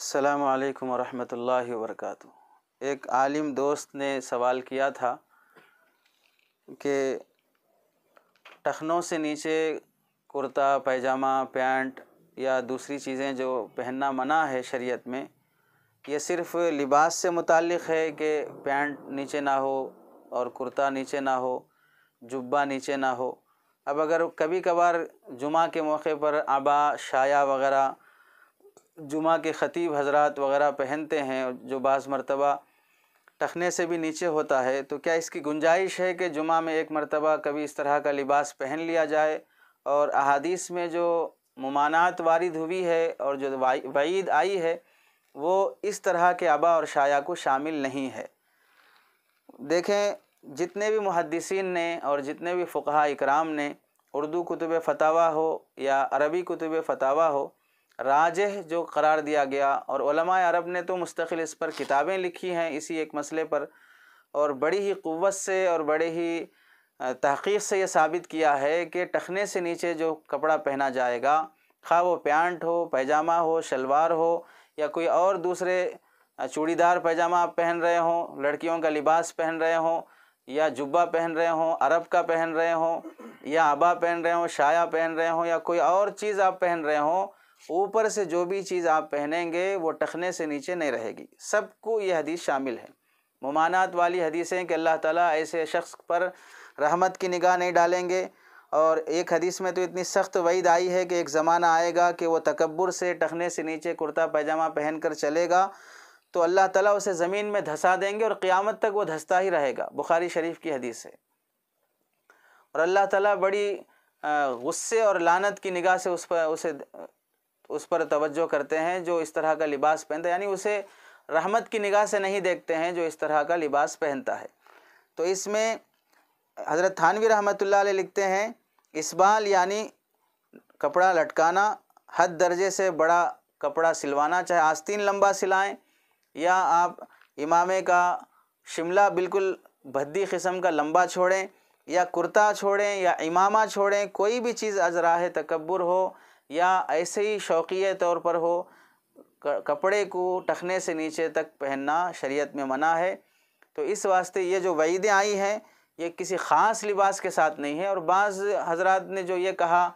अस्सलाम वालेकुम रहमतुल्लाहि वरकत एक आलिम दोस्त ने सवाल किया था कि टखनों से नीचे कुर्ता पैजामा पैंट या दूसरी चीज़ें जो पहनना मना है शरीयत में ये सिर्फ़ लिबास से मुतक़ है कि पैंट नीचे ना हो और कुर्ता नीचे ना हो जुब्बा नीचे ना हो अब अगर कभी कभार जुमा के मौके पर आबा शाया वगैरह जुमा के ख़तीब हजरत वगैरह पहनते हैं जो बाज़ मरतबा टखने से भी नीचे होता है तो क्या इसकी गुंजाइश है कि जुमा में एक मरतबा कभी इस तरह का लिबास पहन लिया जाए और अहादीस में जो ममानात वारिद हुई है और जो वईद आई है वो इस तरह के आबा और शाया को शामिल नहीं है देखें जितने भी मुहदसिन ने और जितने भी फ़ुका इकराम ने उर्दू कुतुब फतावा हो या अरबी कुतुब फतावा हो राजह जो करार दिया गया और अरब ने तो मुस्तकिल इस पर किताबें लिखी हैं इसी एक मसले पर और बड़ी ही क़वत से और बड़े ही तहकीक से ये साबित किया है कि टखने से नीचे जो कपड़ा पहना जाएगा खा वो पैंट हो पैजामा हो शलवार हो या कोई और दूसरे चूड़ीदार पैजामा आप पहन रहे हों लड़कियों का लिबास पहन रहे हों या जुब्बा पहन रहे हों अरब का पहन रहे हों या आबा पहन रहे हों शाया पहन रहे हों या कोई और चीज़ आप पहन रहे हों ऊपर से जो भी चीज़ आप पहनेंगे वो टखने से नीचे नहीं रहेगी सबको ये हदीस शामिल है ममानात वाली हदीसें कि अल्लाह ताला ऐसे शख्स पर रहमत की निगाह नहीं डालेंगे और एक हदीस में तो इतनी सख्त वईद आई है कि एक ज़माना आएगा कि वो तकबर से टखने से नीचे कुर्ता पैजामा पहन कर चलेगा तो अल्लाह ताला उसे ज़मीन में धंसा देंगे और क़्यामत तक वो धंसता ही रहेगा बुखारी शरीफ की हदीस है और अल्लाह ताला बड़ी गुस्से और लानत की निगाह से उस पर उसे उस पर तवज्जो करते हैं जो इस तरह का लिबास पहनता है यानी उसे रहमत की निगाह से नहीं देखते हैं जो इस तरह का लिबास पहनता है तो इसमें हज़रत थानवी रहमत लिखते हैं इसबाल यानी कपड़ा लटकाना हद दर्जे से बड़ा कपड़ा सिलवाना चाहे आस्तीन लंबा सिलाएं या आप इमामे का शिमला बिल्कुल भद्दी किस्म का लंबा छोड़ें या कुर्ता छोड़ें या इमामा छोड़ें कोई भी चीज़ अजराह तकबर हो या ऐसे ही शौक़ी तौर पर हो कपड़े को टखने से नीचे तक पहनना शरीयत में मना है तो इस वास्ते ये जो वईदें आई हैं ये किसी ख़ास लिबास के साथ नहीं है और बाज़ हजरात ने जो ये कहा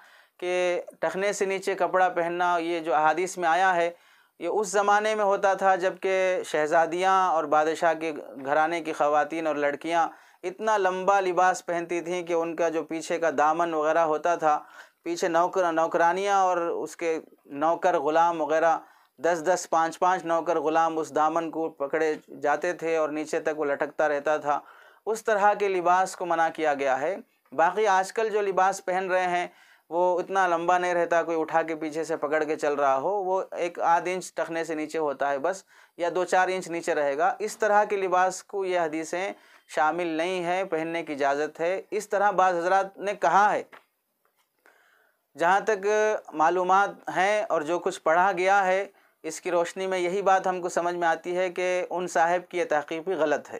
कि टखने से नीचे कपड़ा पहनना ये जो अहादीस में आया है ये उस ज़माने में होता था जबकि शहज़ादियाँ और बादशाह के घराने की खवतिन और लड़कियाँ इतना लंबा लिबास पहनती थीं कि उनका जो पीछे का दामन वगैरह होता था पीछे नौकर नौकरानियाँ और उसके नौकर ग़ुलाम वगैरह दस दस पाँच पाँच नौकर ग़ुलाम उस दामन को पकड़े जाते थे और नीचे तक वो लटकता रहता था उस तरह के लिबास को मना किया गया है बाकी आजकल जो लिबास पहन रहे हैं वो इतना लंबा नहीं रहता कोई उठा के पीछे से पकड़ के चल रहा हो वो एक आध इंच टखने से नीचे होता है बस या दो चार इंच नीचे रहेगा इस तरह के लिबास को ये हदीसें शामिल नहीं है पहनने की इजाज़त है इस तरह बाज़ हजरात ने कहा है जहाँ तक मालूम हैं और जो कुछ पढ़ा गया है इसकी रोशनी में यही बात हमको समझ में आती है कि उन साहब की यह तहकीक़ भी गलत है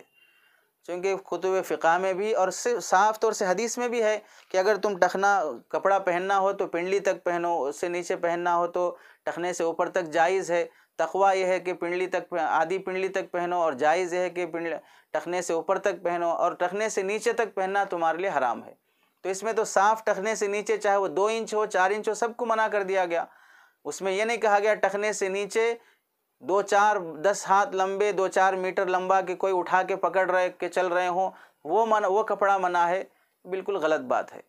चूँकि खुतब फ़िका में भी और सिर्फ साफ तौर से हदीस में भी है कि अगर तुम टखना कपड़ा पहनना हो तो पिंडली तक पहनो उससे नीचे पहनना हो तो टखने से ऊपर तक जायज़ है तकवा यह है कि पिंडली तक आधी पिंडली तक पहनो और जायज़ यह है कि पिंड टखने से ऊपर तक पहनो और टखने से नीचे तक पहनना तुम्हारे लिए हराम है तो इसमें तो साफ टखने से नीचे चाहे वो दो इंच हो चार इंच हो सबको मना कर दिया गया उसमें यह नहीं कहा गया टखने से नीचे दो चार दस हाथ लंबे दो चार मीटर लंबा के कोई उठा के पकड़ रहे के चल रहे हों वो मना वो कपड़ा मना है बिल्कुल गलत बात है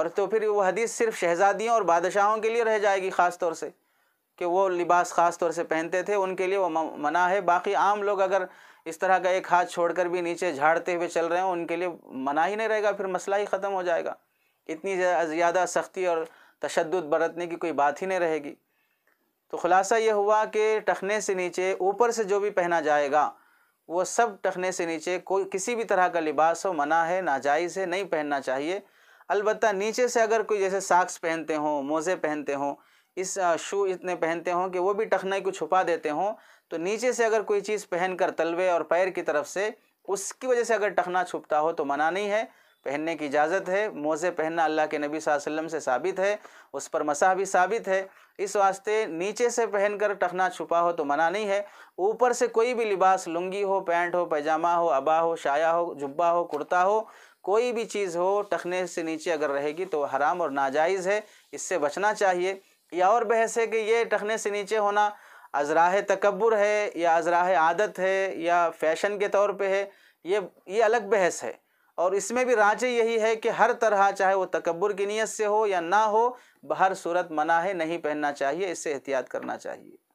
और तो फिर वो हदीस सिर्फ शहजादियों और बादशाहों के लिए रह जाएगी ख़ास तौर से कि वो लिबास ख़ास तौर से पहनते थे उनके लिए वो मना है बाकी आम लोग अगर इस तरह का एक हाथ छोड़कर भी नीचे झाड़ते हुए चल रहे हैं उनके लिए मना ही नहीं रहेगा फिर मसला ही ख़त्म हो जाएगा इतनी ज़्यादा सख्ती और तशद बरतने की कोई बात ही नहीं रहेगी तो ख़ुलासा ये हुआ कि टखने से नीचे ऊपर से जो भी पहना जाएगा वो सब टखने से नीचे कोई किसी भी तरह का लिबास हो मना है नाजायज़ है नहीं पहनना चाहिए अलबत्त नीचे से अगर कोई जैसे साक्स पहनते हों मोज़े पहनते हों इस शू इतने पहनते हों कि वो भी टखनाई को छुपा देते हों तो नीचे से अगर कोई चीज़ पहन कर तलवे और पैर की तरफ से उसकी वजह से अगर टखना छुपता हो तो मना नहीं है पहनने की इजाज़त है मोज़े पहनना अल्लाह के नबी वसल्लम से साबित है उस पर मसाह भी साबित है इस वास्ते नीचे से पहनकर टखना छुपा हो तो मना नहीं है ऊपर से कोई भी लिबास लुंगी हो पैंट हो पैजामा हो अबा हो शाया हो जुब्बा हो कुर्ता हो कोई भी चीज़ हो टखने से नीचे अगर रहेगी तो हराम और नाजायज़ है इससे बचना चाहिए या और बहस है कि ये टखने से नीचे होना अजराह तकबर है या अजराह आदत है या फैशन के तौर पे है ये ये अलग बहस है और इसमें भी राजे यही है कि हर तरह चाहे वो तकबर की नीयत से हो या ना हो बहर सूरत मना है नहीं पहनना चाहिए इससे एहतियात करना चाहिए